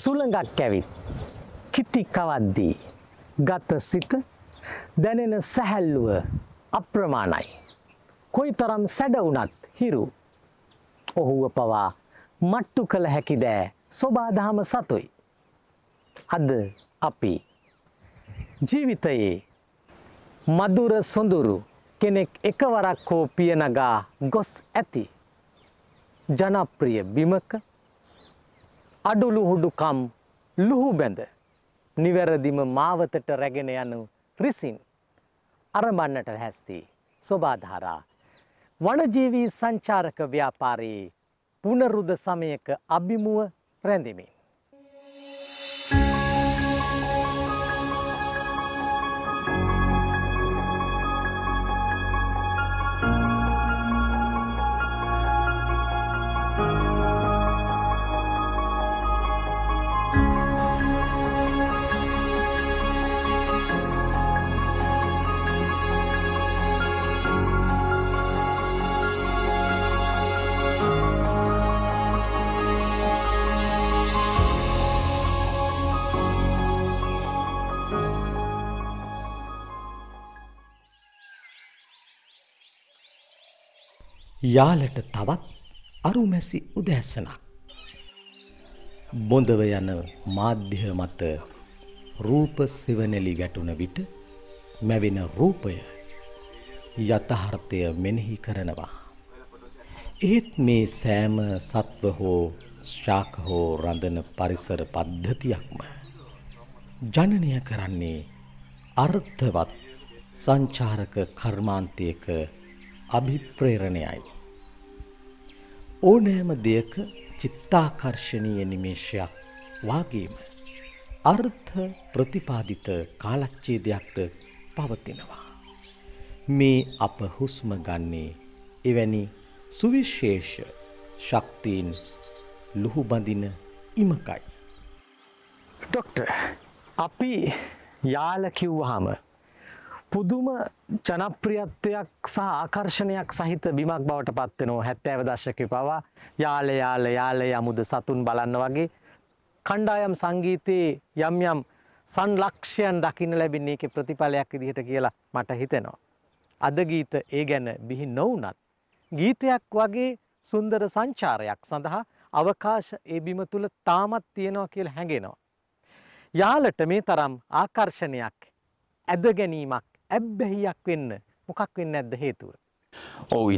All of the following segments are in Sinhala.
සුළඟක් ඇවිත් කිති කවද්දී ගත සිත දැනෙන සැහැල්ලුව අප්‍රමාණයි. කොයි තරම් සැඩවුනත් හිරු ඔහුව පවා මට්ටු කළ හැකි දෑ ස්වබාදහම සතුයි. අද අපි ජීවිතයේ මදුර සොඳුරු කෙනෙක් එකවරක් හෝ පියනගා ගොස් ඇති ජනප්‍රිය බිමක අඩුලුහුඩුකම් ලුහු බැඳ නිවැරදිම මාවතට රැගෙන යනු රිසින් අරඹන්නට හැස්ති සොබාධාරා වනජීවී සංචාරක ව්‍යාපාරයේ පුනරුද සමයක අභිමුව රැඳෙමින් යාලට තවත් අරුමැසි උදැසනක්. බොඳව යන මාධ්‍ය මත රූප සෙවනෙලි ගැටුන විට මැවෙන රූපය යථහර්ථය මෙනෙහි කරනවා. එහෙත් මේ සෑම සත්ව හෝ ශාක හෝ රඳන පරිසර පද්ධතියක්ම ජනනය කරන්නේ අර්ථවත් සංචාරක කර්මාන්තයක අභිප්‍රේරණයයි. ඕනෑම දෙයක චිත්තාකර්ශණීය නිමේෂයක් වාගේම අර්ථ ප්‍රතිපාදිත කාලච්ඡේදයක්ද පවතිනවා. මේ අප හුස්ම ගන්නේ එවැනි සුවිශේෂ ශක්තියින් ලුහුබඳින ඉමකයි. ඩොක්ට අපි යාල කිව්වහම පුදුම ජනප්‍රියත්වයක් සහ ආකර්ෂණයක් සහිත බිමක් බවට පත්වෙනවා හැත්තෑව දශක පවා යාල යාල යාල යමුද සතුන් බලන්න වගේ කණ්ඩායම් සංගීතයේ යම් යම් සංලක්ෂයන් දකින්න ලැබෙන්නේ එක ප්‍රතිඵලයක් විදිහට කියලා මට හිතෙනවා. අද ගීත ඒ ගැන බිහි නොවනත්. ගීතයක් වගේ සුන්දර සංචාරයක් සඳහා අවකාශ ඒ බිම තුළ තාමත් තියෙනවා කියලා හැඟෙනවා. යාලට මේ තරම් ආකර්ෂණයක් ඇද ගැනීමක් ඇබ්බැහියක් වෙන්න මොකක් වෙන්න ඇද්ද හේතුව. ඔව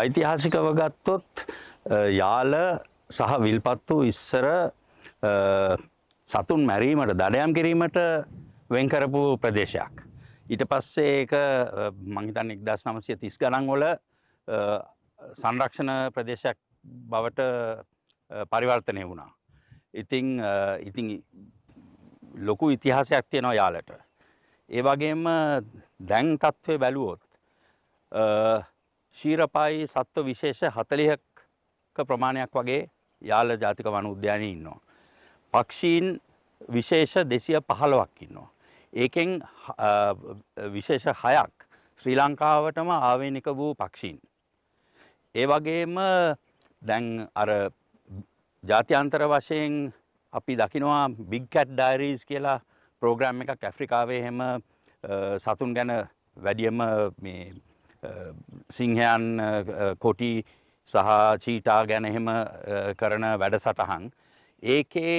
ඓතිහාසිකව ගත්තොත් යාල සහ විල්පත්තු ඉස්සර සතුන් මැරීමට දඩයම් කිරීමට වෙන්කරපු ප්‍රදේශයක්. ඊට පස්සේ ඒක මංහිතන් එක්දස් නමසය තිස් ගණන්වල සංරක්ෂණ ප්‍රදේශයක් බවට පරිවර්තනය වුණා. ඉතිං ඉතිං ලොකු ඉතිහාසයක් තියෙනවා යාලට. ඒ වගේම දැන් තත්ත්වය බැලුවොත් ශීරපායි සත්ව විශේෂ හතලිහක් ප්‍රමාණයක් වගේ යාල ජාතික වන උද්‍යානය ඉන්නවා. පක්ෂීන් විශේෂ දෙසිය පහළවක් ඉන්නවා. ඒකෙන් විශේෂ හයක් ශ්‍රී ලංකාවටම ආවේනික වූ පක්ෂීන්. ඒ වගේම දැන් අර ජාත්‍යන්තර වශයෙන් අපි දකිනවා බිග් කැට් ඩයිරීස් කියලා ප්‍රෝග්‍රෑම් එකක් ඇෆ්‍රිකාවේ හෙම සතුන් ගැන වැඩියම මේ සිංහයන් කොටි සහ චීටා ගැන එහෙම කරන වැඩසටහන් ඒකේ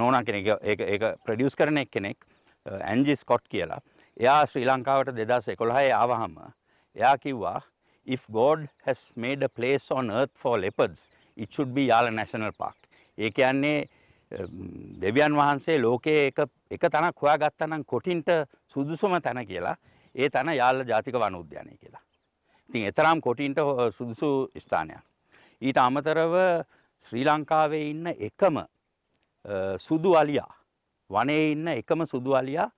නෝනා කෙනෙක් ඒ ප්‍රඩියස් කරන එක් කෙනෙක් ඇන්ජි ස්කොට් කියලා එයා ශ්‍රී ලංකාවට දෙදස් එකොළහයි ආවහම එයා කිව්වා if God has made a place on earth for leopards, it should be Yala National Park. ඒ කියන්නේ දෙවියන් වහන්සේ ලෝකයේ එක එක තැනක් හොයාගත්තා නම් කොටින්ට සුදුසුම තැන කියලා ඒ තැන යාල ජාතික වන උද්‍යානය කියලා. ඉතින් එතරම් කොටින්ට සුදුසු ස්ථානයක්. ඊට අමතරව ශ්‍රී ලංකාවේ ඉන්න එකම සුදු අලියා වනයේ ඉන්න එකම සුදු අලියා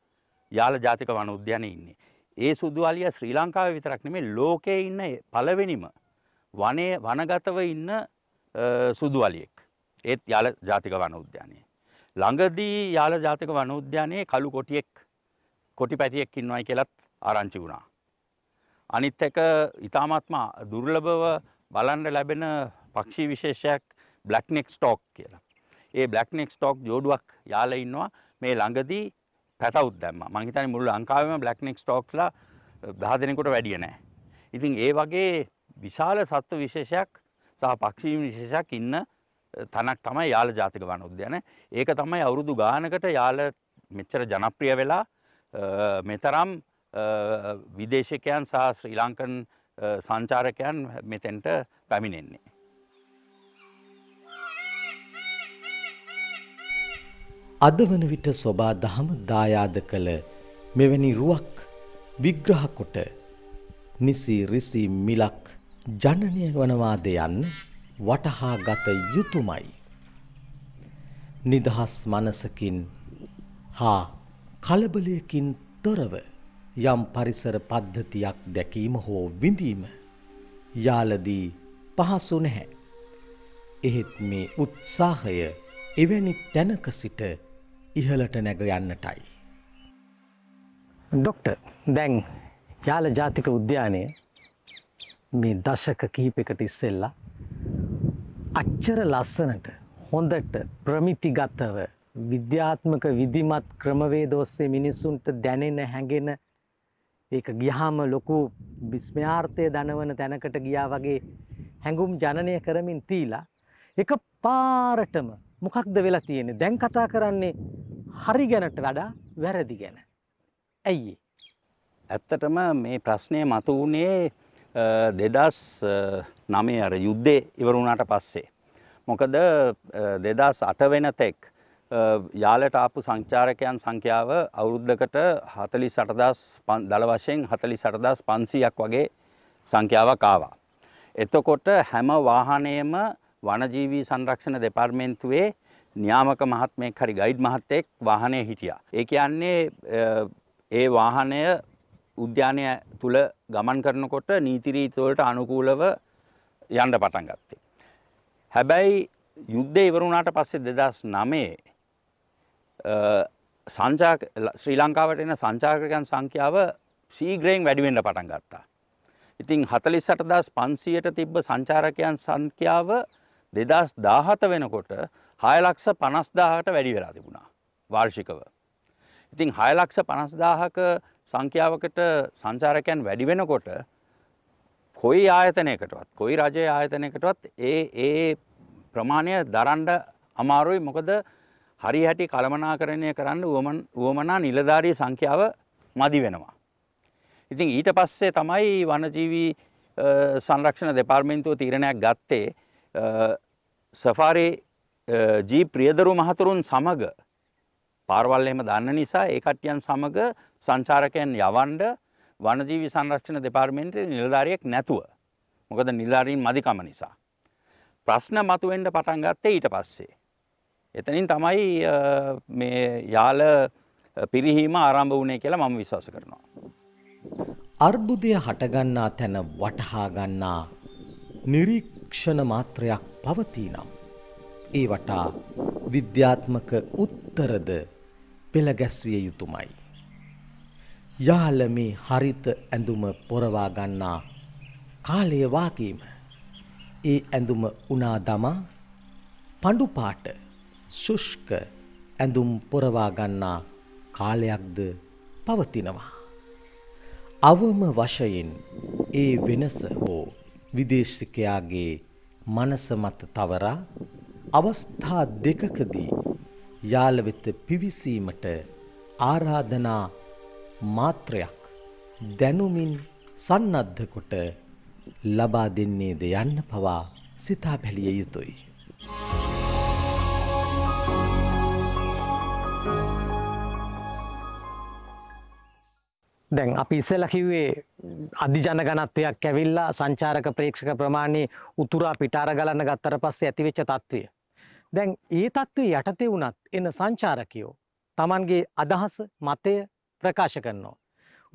යාල ජාතික වන උද්‍යානයේ ඉන්නේ. ඒ සුදු අලියා ශ්‍රී ලංකාවේ විතරක් නෙමෙයි ලෝකයේ ඉන්න පළවෙනිම වනයේ වනගතව ඉන්න සුදු අලියෙක්. ඒත් යාල ජාතික වන උද්‍යානයේ. ළඟදී යාල ජාතික වන උද්‍යානයේ කළු කොටියෙක් කොටි පැටියෙක් ඉන්නවයි කියලත් ආරංචි වුණා. අනිත් එක ඊ타මාත්ම දුර්ලභව බලන්න ලැබෙන පක්ෂී විශේෂයක් බ්ලැක් නෙක් ස්ටෝක් කියලා. ඒ බ්ලැක් නෙක් ස්ටෝක් ජෝඩුවක් යාලේ ඉන්නවා මේ ළඟදී පැටවුත් දැම්මා. මං හිතන්නේ මුළු ලංකාවේම බ්ලැක් නෙක් ස්ටෝක්ස්ලා 10 දෙනෙකුට වැඩිය නැහැ. ඉතින් ඒ වගේ විශාල සත්ත්ව විශේෂයක් සහ පක්ෂී විශේෂයක් ඉන්න තනක් තමයි යාල ජාතික වන උද්‍යාන. ඒක තමයි අවුරුදු ගානකට යාල මෙච්චර ජනප්‍රිය වෙලා මෙතරම් විදේශකයන් සහ ශ්‍රී ලංකන් සංචාරකයන් මෙතෙන්ට පැමිණෙන්නේ. අද වන විට සොබා දහම දායාද කළ මෙවැනි රුවක් විග්‍රහකොට නිසි රිසි මිලක් ජනනය වනවාද යන්න වටහා ගත යුතුමයි. නිදහස් මනසකින් හා කලබලයකින් තොරව යම් පරිසර පද්ධතියක් දැකීම හෝ විඳීම යාලදී පහසු නැහැ. එහෙත් මේ උත්සාහය එවැනි තැනක සිට ඉහලට නැග යන්නටයි. ඩොක්ට දැන් යාල ජාතික උද්‍යානය මේ දශක කීපෙකට ඉස්සෙල්ලා අච්චර ලස්සනට හොඳට ප්‍රමිතිගතව විද්‍යාත්මක විධිමත් ක්‍රමවේද ඔස්සේ මිනිස්සුන්ට දැනෙන හැඟෙන ඒක ගියාම ලොකු විස්මයාර්ථය දනවන තැනකට ගියා වගේ හැඟුම් ජනනය කරමින් තීලා එක පාරටම මොකක්ද වෙලා තියෙන්නේ දැන් කතා කරන්නේ හරි ගැනට වඩා වැරදි ගැන. ඇයි ඇත්තටම මේ ප්‍රශ්නය මතු වුණේ දෙදස් නමේ අර යුද්ධේ ඉවර වුණාට පස්සේ. මොකද දෙදස් අට වෙන තෙක් යාලට ආපු සංචාරකයන් සංඛ්‍යාව අවුරුද්ධකට හතලි සටදස් දළ වශයෙන් හතලි සටදස් පන්සීයක් වගේ සංඛ්‍යාවක් ආවා. එතකොට හැම වාහනයම වනජීවී සංරක්ෂණ දෙපාර්මේන්තුවේ න්‍යාමක මහත්මයෙක් හරි ගයිඩ් මහත්තයෙක් වාහනය හිටියා. ඒ කියන්නේ ඒ වාහනය උද්‍යානය තුළ ගමන් කරනකොට නීතිරීතිවලට අනුකූලව යන්න පටන් ගත්තේ. හැබැයි යුද්ධ ඉවරුණාට පස්සේ දෙදස් නමේ සංචා ශ්‍රී ලංකාවට එන සංචාකරකයන් සංඛ්‍යාව සීග්‍රයෙන් වැඩිවෙන්න පටන් ගත්තා. ඉතින් හතලිස් අටදස් පන්සියට තිබ්බ සංචාරකයන් සංඛ්‍යාව දෙදස් දාහත වෙනකොට හයලක්ෂ පනස්දාහට වැඩි වෙලා තිබුණා වාර්ෂිකව. ඉතින් 6 ලක්ෂ 50000ක සංඛ්‍යාවකට සංචාරකයන් වැඩි වෙනකොට කොයි ආයතනයකටවත් කොයි රජයේ ආයතනයකටවත් ඒ ඒ ප්‍රමාණය දරන්න අමාරුයි මොකද හරි හැටි කළමනාකරණය කරන්න වුවමනා නිලධාරී සංඛ්‍යාව මදි වෙනවා. ඉතින් ඊට පස්සේ තමයි වනජීවී සංරක්ෂණ දෙපාර්තමේන්තුව තීරණයක් ගත්තේ සෆාරි ජී ප්‍රියදරු මහතුරුන් සමග පාරවල් එහෙම දාන්න නිසා ඒ කට්ටියන් සමග සංචාරකයන් යවන්න වනජීවි සංරක්ෂණ දෙපාර්තමේන්තුවේ නිලධාරියෙක් නැතුව. මොකද නිලධාරීන් මදිකම නිසා. ප්‍රශ්න මතුවෙන්න පටන් ගත්තේ ඊට පස්සේ. එතනින් තමයි මේ යාල පිරිහීම ආරම්භ වුණේ කියලා මම විශ්වාස කරනවා. අර්බුදය හටගන්නා තැන වටහා ගන්නා නිරීක්ෂණ මාත්‍රයක් පවතිනම් ඒ වටා විද්‍යාත්මක උත්තරද පෙළ ගැස්විය යුතුමයි. යාල මේ හරිත ඇඳුම පොරවා ගන්නා කාලය වාකීම. ඒ ඇඳුම උනා දමා පඩු පාට ශුෂ්ක ඇඳුම් පොරවා ගන්නා කාලයක්ද පවතිනවා. අවම වශයෙන් ඒ වෙනස හෝ විදේශිකයාගේ මනස මත තවරා අවස්ථා දෙකකදී යාල වෙත පිවිසීමට ආරාධනා මාත්‍රයක් දැනුමින් සන්නද්ධ කොට ලබා දෙන්නේද යන්න පවා සිතා බැලිය යුතුයි. දැන් අපි ඉස්සෙල්ලා කිව්වේ අධිජන ඝනත්වයක් ඇවිල්ලා සංචාරක ප්‍රේක්ෂක ප්‍රමාණය උතුරා පිටාර ගලන්න ගත්තට පස්සේ ඇතිවෙච්ච තත්ත්වය. දැන් ඒ තත්ත්වයේ යටතේ වුණත් එන සංචාරකයෝ Tamanගේ අදහස මතය ප්‍රකාශ කරනවා.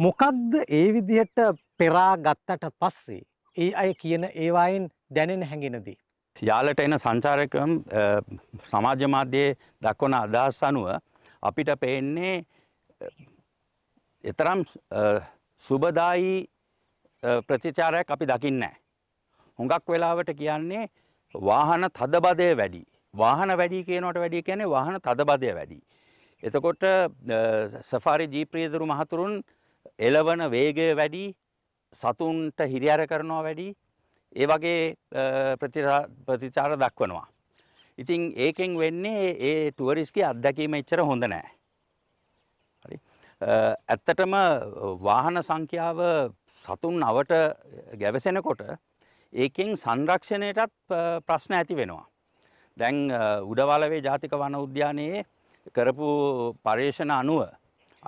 මොකක්ද ඒ විදිහට පෙරා ගත්තට පස්සේ ඒ අය කියන ඒවායින් දැනෙන හැඟෙනදී. යාලට එන සංචාරකම් සමාජ මාධ්‍යයේ දක්වන අදහස් අනුව අපිට පේන්නේ එතරම් සුබදායි ප්‍රතිචාරයක් අපි දකින්නේ නැහැ. හුඟක් වෙලාවට කියන්නේ වාහන තදබදය වැඩි. වාහන වැඩි කියනවට වැඩිය කියන්නේ වාහන තදබදය වැඩි. එතකොට සෆාරි ජීප්‍රියදුරු මහතුරුන් එලවන වේගය වැඩි සතුන්ට හිරිහර කරනවා වැඩි ඒ වගේ ප්‍රතිචාර දක්වනවා. ඉතින් ඒකෙන් වෙන්නේ ඒ ටුවරිස්ගේ අත්දැකීම එච්චර හොඳ නෑ. හරි. ඇත්තටම වාහන සංඛ්‍යාව සතුන් අවට ගැවසෙනකොට ඒකෙන් සංරක්ෂණයටත් ප්‍රශ්න ඇති වෙනවා. දැන් උඩවලවේ ජාතික වන උද්‍යානයේ කරපු පර්යේෂණ අනුව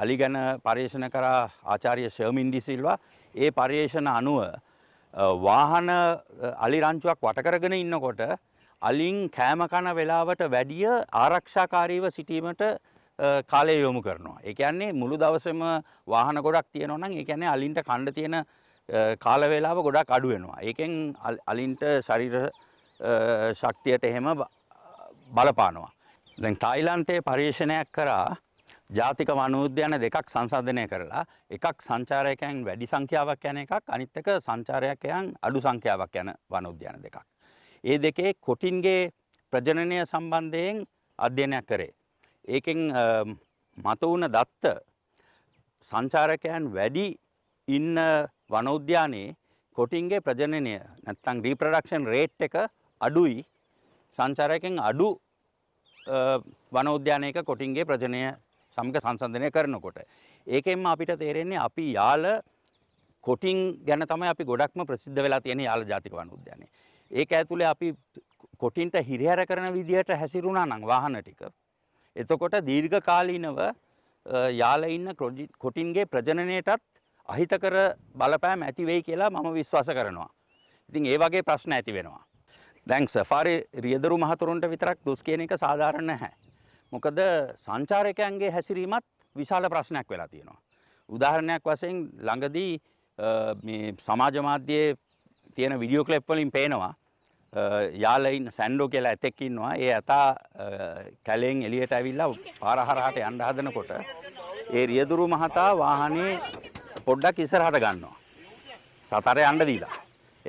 අලි ගැන පර්යේෂණ කරා ආචාර්ය ශර්මින් ඩිසිල්වා ඒ පර්යේෂණ අනුව වාහන අලි රංචුවක් වටකරගෙන ඉන්නකොට අලින් කෑම කන වෙලාවට වැඩිය ආරක්ෂාකාරීව සිටීමට කාලය යොමු කරනවා. ඒ කියන්නේ මුළු දවසම වාහන ගොඩක් තියෙනවා නම් ඒ කියන්නේ අලින්ට කන්න තියෙන කාල වේලාව ගොඩක් අඩු වෙනවා. ඒකෙන් අලින්ට ශරීර ශක්තියට එහෙම බලපානවා. දැන් තායිලන්තයේ පරීක්ෂණයක් කරා ජාතික වනෝද්‍යාන දෙකක් සංසන්ධනය කරලා එකක් සංචාරකයන් වැඩි සංඛ්‍යාවක් යන එකක් අනිත් එක සංචාරකයන් අඩු සංඛ්‍යාවක් යන වනෝද්‍යාන දෙකක්. ඒ දෙකේ කොටින්ගේ ප්‍රජනනය සම්බන්ධයෙන් අධ්‍යයනයක් කරේ. ඒකෙන් මත වුණ දත්ත සංචාරකයන් වැඩි ඉන්න වනෝද්‍යානයේ කොටින්ගේ ප්‍රජනනය නැත්තම් රීප්‍රොඩක්ෂන් රේට් එක අඩුයි සංචාරයකින් අඩු වනෝද්‍යානයක කොටින්ගේ ප්‍රජනය සමග සංසන්ධනය කරනකොට. ඒකෙන්ම අපිට තේරෙන්නේ අපි යාල කොටින් ගැන තමයි අපි ගොඩක්ම ප්‍රසිද්ධ වෙලා තියෙන යාල ජාතික වනෝද්‍යානය. ඒක ඇතුළේ අපි කොටින්ට හිරිහැර කරන විදිහට හැසිරුණා නම් වාහන ටික. එතකොට දීර්ඝකාලීනව යාල ඉන්න කොටින්ගේ ප්‍රජනනයටත් අහිතකර බලපෑම් ඇති වෙයි කියලා මම විශ්වාස කරනවා. ඉතින් ඒ වගේ ප්‍රශ්න ඇති වෙනවා. දැන් සෆාරි රියදරු මහතුරුන්ට විතරක් දුස් කියන එක සාධාරණ නැහැ. මොකද සංචාරකයන්ගේ හැසිරීමත් විශාල ප්‍රශ්නයක් වෙලා තියෙනවා. උදාහරණයක් වශයෙන් ළඟදී මේ සමාජ මාධ්‍යයේ තියෙන වීඩියෝ ක්ලිප් වලින් පේනවා යාලයින් සැන්ඩෝ කියලා ඇතෙක් ඉන්නවා. ඒ ඇතා කැලෙන් එළියට ඇවිල්ලා පාර හරහාට යන්න හදනකොට ඒ රියදුරු මහතා වාහනේ පොඩ්ඩක් ඉස්සරහට ගන්නවා. සතර යන්න දීලා.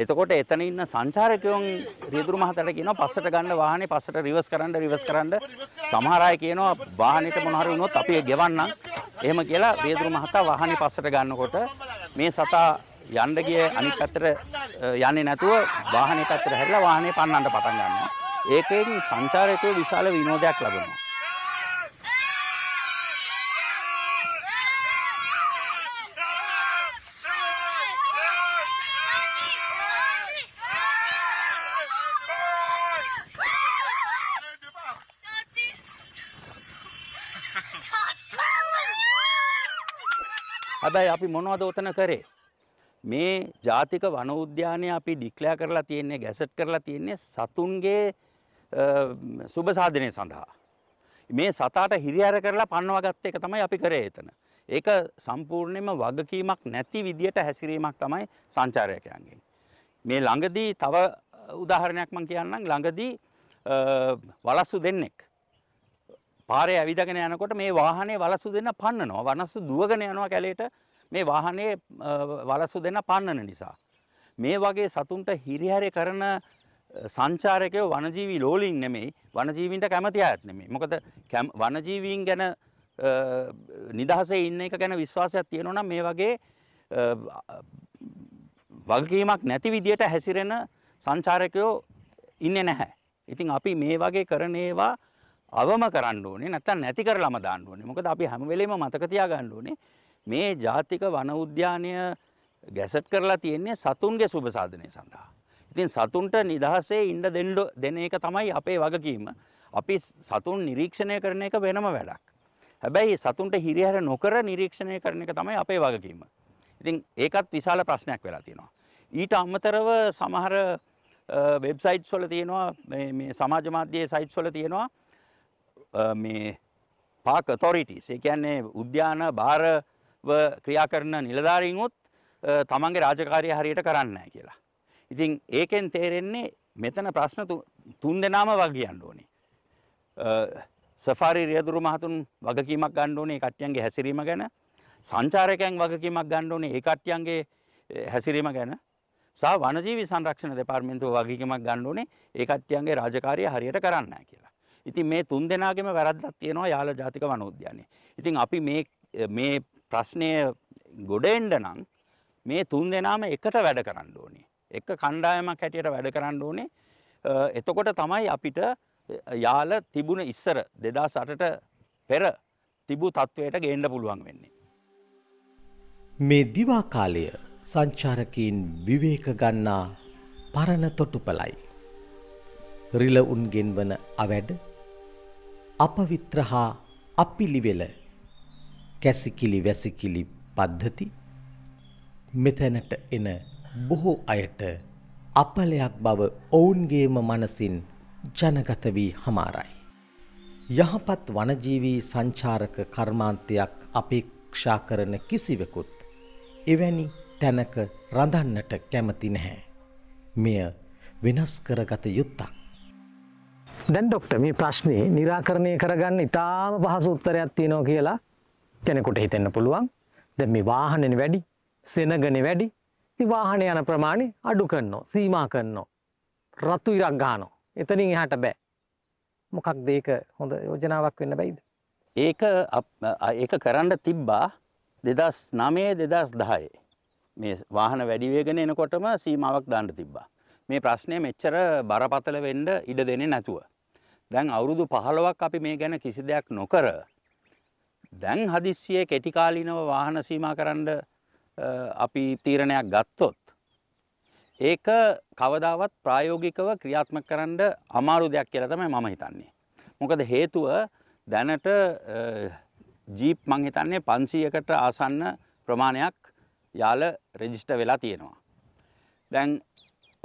එතකොට එතන ඉන්න සංචාරකයෝන් රියදුරු මහතාට කියනවා පස්සට ගන්න වාහනේ පස්සට රිවර්ස් කරන්න රිවර්ස් කරන්න සමහර අය කියනවා වාහනේට මොන හරි වුණොත් අපි ගෙවන්නම් එහෙම කියලා රියදුරු මහතා වාහනේ පස්සට ගන්නකොට මේ සතා යන්න ගිය අනිත් පැත්තට යන්නේ නැතුව වාහනේ පැත්තට හැරිලා වාහනේ පන්නන්න පටන් ගන්නවා ඒකෙන් සංචාරකයෝ විශාල විනෝදයක් ලබනවා හැබැයි අපි මොනවද ඔතන කරේ? මේ ජාතික වන උද්‍යානය අපි ඩික්ලයා කරලා තියෙන්නේ ගැසට් කරලා තියෙන්නේ සතුන්ගේ සුබ සාධනය සඳහා. මේ සතාට හිරිහැර කරලා පන්නව ගත්ත එක තමයි අපි කරේ එතන. ඒක සම්පූර්ණයෙන්ම වගකීමක් නැති විදියට හැසිරීමක් තමයි සංචාරකයන්ගෙන්. මේ ළඟදී තව උදාහරණයක් මම කියන්නම් ළඟදී වලස්සු දෙන්නෙක් පාරේ ඇවිදගෙන යනකොට මේ වාහනේ වලසු දෙන්න පන්නනවා. වනස්සු දුවගෙන යනවා කැලේට මේ වාහනේ වලසු දෙන්න පන්නන නිසා. මේ වගේ සතුන්ට හිරිහැර කරන සංචාරකයෝ වනජීවි ලෝලින් නෙමෙයි වනජීවීන්ට කැමති අයත් නෙමෙයි. මොකද වනජීවීන් ගැන නිදහසේ ඉන්න එක ගැන විශ්වාසයක් තියෙනවා නම් මේ වගේ වගකීමක් නැති විදියට හැසිරෙන සංචාරකයෝ ඉන්නේ නැහැ. ඉතින් අපි මේ වගේ කරන ඒවා අවම කරන්න ඕනේ නැත්නම් නැති කරලම දාන්න ඕනේ. මොකද අපි හැම වෙලෙම මතක තියාගන්න ඕනේ මේ ජාතික වන උද්‍යානය ගැසට් කරලා තියෙන්නේ සතුන්ගේ සුබ සාධනය සඳහා. ඉතින් සතුන්ට නිදහසේ ඉන්න දෙන්න දෙන එක තමයි අපේ වගකීම. අපි සතුන් නිරීක්ෂණය කරන එක වෙනම වැඩක්. හැබැයි සතුන්ට හිරිහැර නොකර නිරීක්ෂණය කරන එක තමයි අපේ වගකීම. ඉතින් ඒකත් විශාල ප්‍රශ්නයක් වෙලා තියෙනවා. ඊට අමතරව සමහර වෙබ්සයිට්ස් වල තියෙනවා මේ සමාජ මාධ්‍යයේ සයිට්ස් වල තියෙනවා මේ පාක් අතොරිටිස් ඒ කියන්නේ උද්‍යාන භාරව ක්‍රියා කරන නිලධාරීන්වත් තමන්ගේ රාජකාරිය හරියට කරන්නේ නැහැ කියලා. ඉතින් ඒකෙන් තේරෙන්නේ මෙතන ප්‍රශ්න තුන් දෙනාම වග කියන්න ඕනේ. සෆාරි රියදුරු මහතුන් වගකීමක් ගන්න ඕනේ කට්ටියන්ගේ හැසිරීම ගැන. සංචාරකයන් වගකීමක් ගන්න ඕනේ ඒ කට්ටියන්ගේ හැසිරීම ගැන. සහ වනජීවි සංරක්ෂණ දෙපාර්තමේන්තුව වගකීමක් ගන්න ඕනේ ඒ කට්ටියන්ගේ රාජකාරිය හරියට කරන්නේ නැහැ කියලා. ඉතින් මේ තුන් දෙනාගෙම වැරද්දක් තියෙනවා යාල ජාතික වනෝද්‍යානයේ. ඉතින් අපි මේ මේ ප්‍රශ්නය ගොඩ එන්න නම් මේ තුන් දෙනාම එකට වැඩ කරන්න ඕනේ. එක කණ්ඩායමක් හැටියට වැඩ කරන්න ඕනේ. එතකොට තමයි අපිට යාල තිබුණ ඉස්සර 2008ට පෙර තිබූ තත්වයට ගේන්න පුළුවන් වෙන්නේ. මේ දිවා කාලය සංචාරකීන් විවේක ගන්නා පරණ තොටුපලයි. රිල උන්ගෙන් වන අවැඩ අපවිත්‍ර හා අපිලිවෙල කැසිකිලි වැසිකිලි පද්ධති මෙතැනට එන බොහෝ අයට අපලයක් බව ඔවුන්ගේම මනසින් ජනගත වී හමාරයි. යහපත් වනජීවී සංචාරක කර්මාන්තයක් අපේක්ෂා කරන කිසිවෙකුත් එවැනි තැනක රඳන්නට කැමති නැහැ. මෙය වෙනස් කරගත යුත්තක්. දැන් ඩොක්ට මේ ප්‍රශ්නේ නිරාකරණය කරගන්න ඉතාම පහසු උත්තරයක් තියෙනවා කියලා කෙනෙකුට හිතෙන්න පුළුවන් දැ මේ වාහනෙන වැඩි සෙනගන වැඩි ති වාහන යන ප්‍රමාණි අඩු කන්නෝ සීමා කන්නෝ රත්තු ඉරක් ගානෝ එතනින් එහට බෑ මොකක් දේක හොඳ යෝජනාවක් වෙන්න බැයිද ඒක ඒක කරන්න තිබ්බා දෙදස් නමේ දෙදස් දහයේ මේ වාහන වැඩිවේගෙන එනකොටම සීමාවක් දාන්න තිබ්බා මේ ප්‍රශ්නය මෙච්චර බරපතල වෙන්ඩ ඉඩ දෙනෙ නැතුව දැන් අවුරුදු 15ක් අපි මේ ගැන කිසි දෙයක් නොකර දැන් හදිස්සියේ කෙටි කාලිනව වාහන සීමා කරන්න අපි තීරණයක් ගත්තොත් ඒක කවදාවත් ප්‍රායෝගිකව ක්‍රියාත්මක කරන්න අමාරු දෙයක් කියලා තමයි මම හිතන්නේ. මොකද හේතුව දැනට ජීප් මං හිතන්නේ 500කට ආසන්න ප්‍රමාණයක් යාල රෙජිස්ටර් වෙලා තියෙනවා. දැන්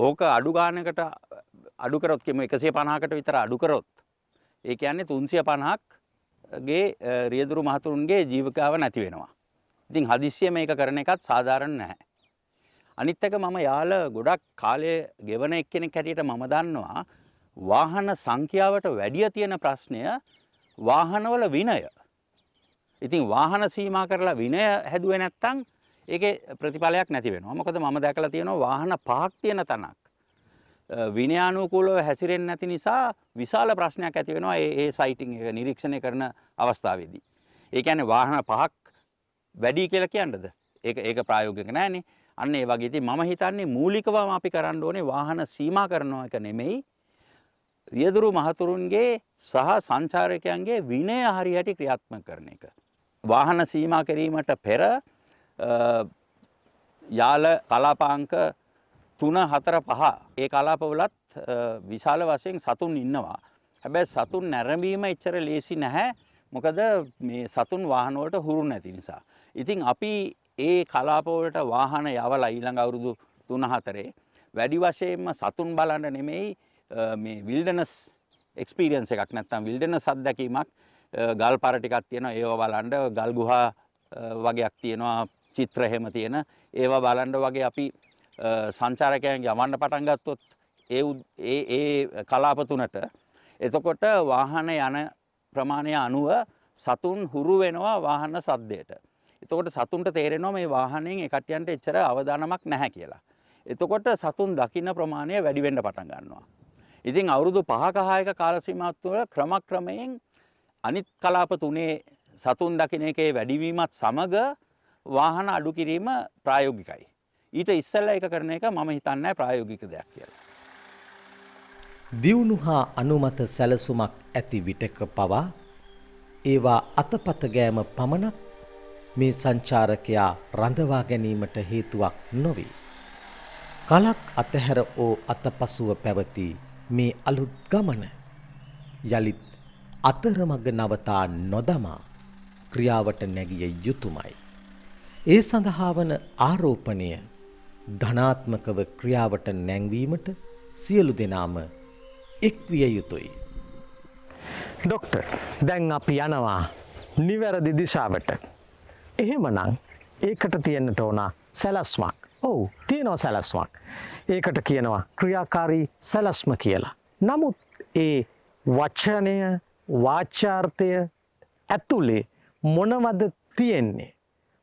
ඕක අඩු ගානකට අඩු කරොත් කියමු 150කට විතර අඩු කරොත් ඒ කියන්නේ තුන්සිය පණහක් ගේ රියදුරු මහතුරුන්ගේ ජීවකාව නැති වෙනවා. ඉතින් හදිස්සිය මේක කරන එකත් සාධාරණ නැහැ. අනිත් එක මම යාළ ගොඩක් කාලයේ ගෙවන එක්කෙනෙක් හැටියට මම දන්නවා වාහන සංඛ්‍යාවට වැඩිය තියෙන ප්‍රශ්නය වාහනවල විනය. ඉතින් වාහන සීමා කරලා විනය හැදුවේ නැත්නම් ඒකේ ප්‍රතිඵලයක් නැති වෙනවා. මොකද මම දැකලා තියෙනවා වාහන පහක් තියෙන තනක් විනයානුකූලව හැසිරෙන්නේ නැති නිසා විශාල ප්‍රශ්නයක් ඇති වෙනවා මේ මේ සයිටින් එක නිරීක්ෂණය කරන අවස්ථාවේදී. ඒ කියන්නේ වාහන පහක් වැඩි කියලා කියන්නද? ඒක ඒක ප්‍රායෝගික නෑනේ. අන්න ඒ වගේ ඉතින් මම හිතන්නේ මූලිකවම අපි කරන්න ඕනේ වාහන සීමා කරනවා එක නෙමෙයි. රියදුරු මහතුරුන්ගේ සහ සංචාරකයන්ගේ විනය හරියට ක්‍රියාත්මක කරන එක. වාහන සීමා කිරීමට පෙර යාල කලාපාංක තුන හතර පහ ඒ කලාපවලත් විශාල වශයෙන් සතුන් ඉන්නවා. හැබැයි සතුන් නැරඹීම එච්චර ලේසි නැහැ. මොකද මේ සතුන් වාහන වලට හුරු නැති නිසා. ඉතින් අපි ඒ කලාපවලට වාහන යවලා ඊළඟ අවුරුදු 3 4 වැඩි වශයෙන්ම සතුන් බලන්න නෙමෙයි මේ විල්ඩනස් එක්ස්පීරියන්ස් එකක් නැත්නම් විල්ඩනස් අත්දැකීමක් ගල් පර ටිකක් තියෙනවා ඒවා බලන්න ගල් ගුහා වගේක් තියෙනවා චිත්‍ර එහෙම තියෙන ඒවා බලන්න වගේ අපි සංචාරකයන් යවන්න පටන් ගත්තොත් ඒ ඒ ඒ කලාප තුනට එතකොට වාහන යන ප්‍රමාණය අනුව සතුන් හුරු වෙනවා වාහන සද්දයට. එතකොට සතුන්ට තේරෙනවා මේ වාහනෙන් එකටයන්ට එච්චර අවදානමක් නැහැ කියලා. එතකොට සතුන් දකින්න ප්‍රමාණය වැඩි වෙන්න පටන් ගන්නවා. ඉතින් අවුරුදු 5ක 6ක කාල සීමාව තුළ ක්‍රමක්‍රමයෙන් අනිත් කලාප තුනේ සතුන් දකින්න එකේ වැඩිවීමත් සමග වාහන අඩු කිරීම ප්‍රායෝගිකයි. ඊට ඉස්සල්ල එක කරන එක මම හිතන්නෑ ප්‍රායෝගික දෙයක් කියලා. දියුණු හා අනුමත සැලසුමක් ඇති විටක පවා ඒවා අතපතගෑම පමණක් මේ සංචාරකයා රඳවා ගැනීමට හේතුවක් නොවේ. කලක් අතහැර ඕ අතපසුව පැවති මේ අලුත් ගමන යළිත් අතරමග නවතා නොදමා ක්‍රියාවට නැගිය යුතුමයි. ඒ සඳහා වන ආරෝපණය ධනාත්මකව ක්‍රියාවට නැංවීමට සියලු දෙනාම එක්විය යුතුයි. ඩොක්ටර් දැන් අපි යනවා නිවැරදි දිශාවට. එහෙමනං ඒකට තියෙන්න්නට ඕන සැලස්මක් ඔවු තියෙනව සැලස්මක්. ඒකට කියනවා ක්‍රියාකාරී සැලස්ම කියලා. නමුත් ඒ වච්චනය වාච්චාර්ථය ඇතුලේ මොනවද තියෙන්නේ.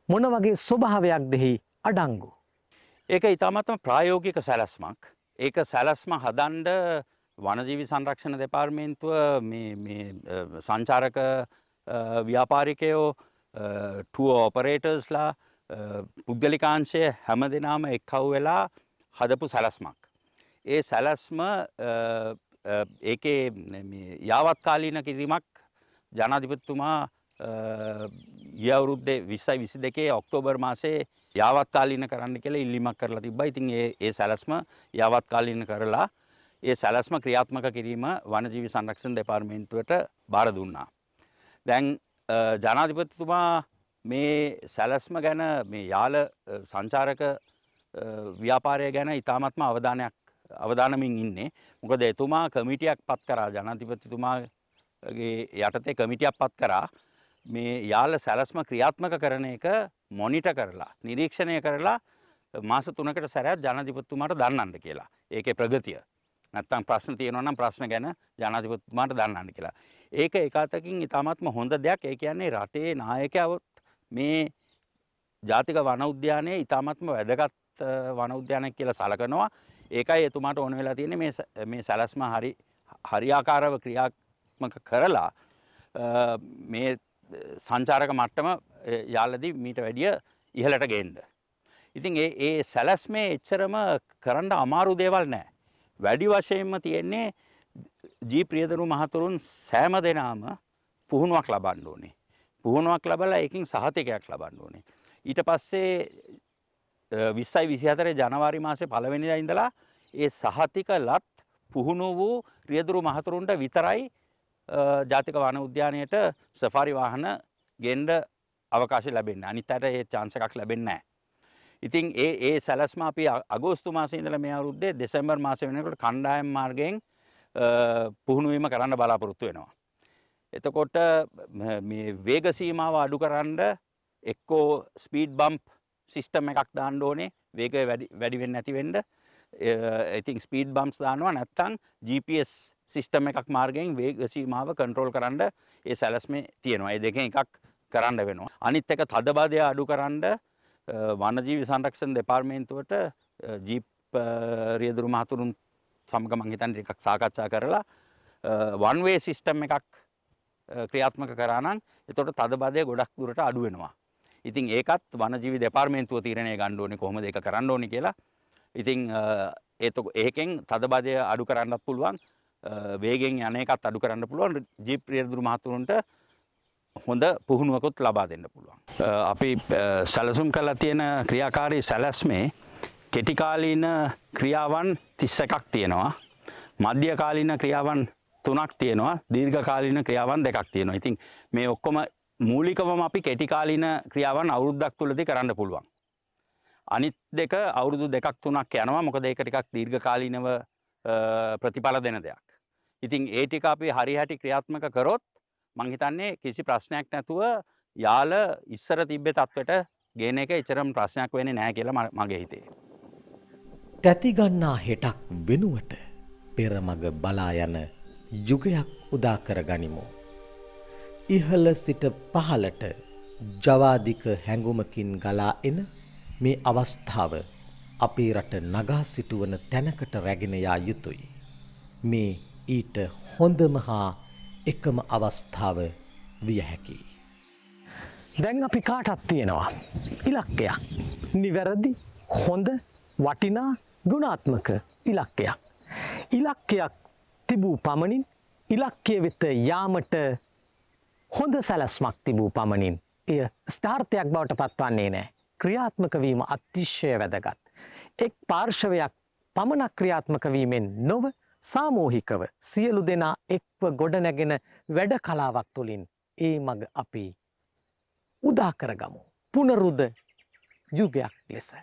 මොන වගේ ස්වභාවයක් දෙහි අඩංගු. ඒක ඉතාමත්ම ප්‍රායෝගික සැලැස්මක් ඒක සැලැස්ම හදන්ඩ වනජීවි සංරක්ෂණ දෙපාර්මේන්තුව සංචාරක ව්‍යාපාරිකයෝ ටුව ඔපරේටර්ස්ලා පුද්ගලිකාංශය හැම දෙනාම එක්කව් වෙලා හදපු සැලැස්මක්. ඒ සැලැස්ම ඒකේ යාවත්කාලීන කිරීමක් ජනාධිපත්තුමා යවුරුද්දේ විස්සයි විසි දෙකේ ඔක්තෝබර් මාසේ යාවත්කාලීන කරන්න කියලා ඉල්ලීමක් කරලා තිබ්බා. ඉතින් ඒ ඒ සැලැස්ම යාවත්කාලීන කරලා ඒ සැලැස්ම ක්‍රියාත්මක කිරීම වනජීවි සංරක්ෂණ දෙපාර්තමේන්තුවට බාර දුන්නා. දැන් ජනාධිපතිතුමා මේ සැලැස්ම ගැන මේ යාල සංචාරක ව්‍යාපාරය ගැන ඉතාමත්ම අවධානයක් අවධානමින් ඉන්නේ. මොකද එතුමා කමිටියක් පත් කරා ජනාධිපතිතුමාගේ යටතේ කමිටියක් පත් කරා මේ යාල සැලස්ම ක්‍රියාත්මක කරන එක මොනිට කරලා නිරීක්ෂණය කරලා මාස තුනකට සැරයක් ජනාධිපතිතුමාට දන්නන්න කියලා. ඒකේ ප්‍රගතිය. නැත්තම් ප්‍රශ්න තියෙනවා නම් ප්‍රශ්න ගැන ජනාධිපතිතුමාට දන්නන්න කියලා. ඒක ඒකාතකින් ඉතාමත්ම හොඳ දෙයක්. ඒ කියන්නේ රටේ නායකයවත් මේ ජාතික වන උද්‍යානයේ ඉතාමත්ම වැදගත් වන උද්‍යානයක් කියලා සලකනවා. ඒකයි එතුමාට ඕන වෙලා තියෙන්නේ මේ මේ සැලැස්ම හරි හරියාකාරව ක්‍රියාත්මක කරලා මේ සංචාරක මට්ටම යාලදී මීට වැඩිය ඉහලට ගේන්ද. ඉතින් ඒ ඒ සැලැස්මේ එච්චරම කරන්න අමාරු දේවල් නෑ. වැඩි වශයෙන්ම තියෙන්නේ ජී ප්‍රියදරු මහතුරුන් සෑම දෙනාම පුහුණුවක් ලබන්න ඕනේ. පුහුණුවක් ලබලා ඒකින් සහතිකයක් ලබන්න ඕනේ. ඊට පස්සේ විස්සයි විසිහතර ජනවාරි මාසේ පළවෙනිද ඉඳලා ඒ සහතික ලත් පුහුණු වූ රියදුරු මහතුරුන්ට විතරයි ජාතික වන උද්‍යානයට සෆාරි වාහන ගෙන්ඩ අවකාශ ලැබෙන අනිත් අයට ඒ චාන්ස එකක් ලැබෙන්නේ ඉතින් ඒ ඒ සැලස්ම අපි අගෝස්තු මාසේ ඉඳලා මේ අවුරුද්දේ දෙසැම්බර් මාසේ වෙනකොට කණ්ඩායම් මාර්ගයෙන් පුහුණු වීම කරන්න බලාපොරොත්තු වෙනවා. එතකොට මේ වේග සීමාව අඩු කරන්න එක්කෝ ස්පීඩ් බම්ප් සිස්ටම් එකක් දාන්න ඕනේ වේගය වැඩි වෙන්නේ නැති වෙන්න ඉතින් ස්පීඩ් බම්ස් දානවා නැත්තං GPS සිිස්ටම එකක් මාර්ගයෙන් වේගසීමාව කන්ට්‍රෝල් කරන්න ඒ සැලස්මේ තියෙනවා ඒ දෙක එකක් කරන්න වෙනවා. අනිත් එක තදබාදය අඩු කරන්න වනජීවි සංරක්ෂණ දෙපාර්මේන්තුවට ජීප් රියදුරු මහතුරුන් සමග මංහිතන් එකක් සාකච්ඡා කරලා වන්වේ සිිස්ටම් එකක් ක්‍රියාත්මක කරනම් එතොට තදබදය ගොඩක් දුරට අඩුවෙනවා. ඉතින් ඒකත් වනජීවි දෙපාර්මේන්තුව තීරණය ගණ්ඩුවනි කොහොම දෙක කරන්න ඕනි කියලා ඉතින් ඒකෙන් තදබදය අඩු කරන්නත් පුළුවන් වේගෙන් යන එකත් අඩු කරන්න පුළුවන් ජීප් ප්‍රියදුරු මහතුරුන්ට හොඳ පුහුණුවකුත් ලබා දෙන්න පුළුවන්. අපි සැලසුම් කරලා තියෙන ක්‍රියාකාරී සැලැස්මේ කෙටිකාලීන ක්‍රියාවන් තිස්ස එකක් තියෙනවා. මධ්‍යකාලීන ක්‍රියාවන් තුනක් තියෙනවා දීර්ඝකාලීන ක්‍රියාවන් දෙකක් තියෙනවා. ඉතින් මේ ඔක්කොම මූලිකවම අපි කෙටිකාලීන ක්‍රියාවන් අවුරුද්දක් තුලදී කරන්න පුළුවන්. අනිත් දෙක අවුරුදු දෙකක් තුනක් යනවා මොකද ඒක ටිකක් දීර්ඝකාලීනව ප්‍රතිඵල දෙන දෙයක්. ඉතින් ඒ ටික අපි හරි හැටි ක්‍රියාත්මක කරොත් මං හිතන්නේ කිසි ප්‍රශ්නයක් නැතුව යාල ඉස්සර තිබ්බේ තත්වයට ගේන එක එතරම් ප්‍රශ්නයක් වෙන්නේ නැහැ කියලා මගේ හිතේ. තැති ගන්නා හෙටක් වෙනුවට පෙරමග බලා යන යුගයක් උදා කර ගනිමු. ඉහළ සිට පහළට ජවාදික හැඟුමකින් ගලා එන මේ අවස්ථාව අපේ රට නගා සිටුවන තැනකට රැගෙන යා යුතුයි. මේ ඊට හොඳම හා එකම අවස්ථාව විය හැකියි. දැන් අපි කාටත් තියෙනවා. ඉලක්කයක්. නිවැරදි හොඳ වටිනා ගුණාත්මක ඉලක්කයක්. ඉලක්කයක් තිබූ පමණින් ඉලක්කය වෙත යාමට හොඳ සැලස්මක් තිබූ පමණින් එය ස්ථාර්ථයක් බවට පත්වන්නේ නෑ. ක්‍රියාත්මක වීම අතිශය වැදගත්. එක් පාර්ශවයක් පමණක් ක්‍රියාත්මක වීමෙන් නොව සාමූහිකව සියලු දෙනා එක්ව ගොඩනැගෙන වැඩ කලාවක් තුළින් ඒ මඟ අපි උදාකරගමු. පුනරුද යුගයක් ලෙස.